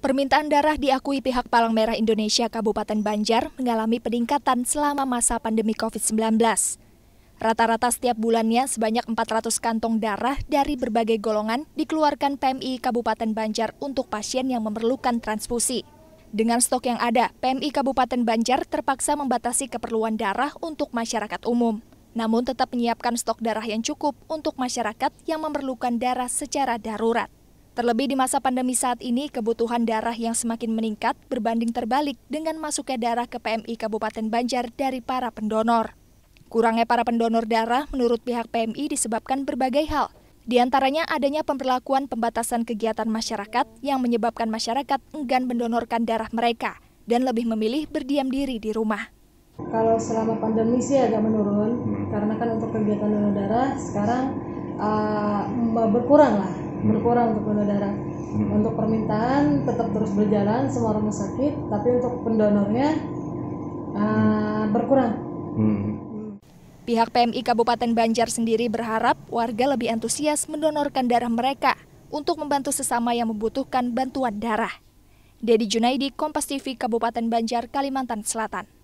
Permintaan darah diakui pihak Palang Merah Indonesia Kabupaten Banjar mengalami peningkatan selama masa pandemi COVID-19. Rata-rata setiap bulannya sebanyak 400 kantong darah dari berbagai golongan dikeluarkan PMI Kabupaten Banjar untuk pasien yang memerlukan transfusi. Dengan stok yang ada, PMI Kabupaten Banjar terpaksa membatasi keperluan darah untuk masyarakat umum. Namun tetap menyiapkan stok darah yang cukup untuk masyarakat yang memerlukan darah secara darurat. Terlebih di masa pandemi saat ini, kebutuhan darah yang semakin meningkat berbanding terbalik dengan masuknya darah ke PMI Kabupaten Banjar dari para pendonor. Kurangnya para pendonor darah menurut pihak PMI disebabkan berbagai hal, di antaranya adanya pemberlakuan pembatasan kegiatan masyarakat yang menyebabkan masyarakat enggan mendonorkan darah mereka dan lebih memilih berdiam diri di rumah. Kalau selama pandemi sih agak menurun, hmm. karena kan untuk kegiatan donor darah sekarang uh, berkurang lah berkurang untuk donor darah hmm. untuk permintaan tetap terus berjalan semua rumah sakit tapi untuk pendonornya uh, berkurang hmm. Pihak PMI Kabupaten Banjar sendiri berharap warga lebih antusias mendonorkan darah mereka untuk membantu sesama yang membutuhkan bantuan darah. Dedi Junaidi, Kompas TV, Kabupaten Banjar, Kalimantan Selatan.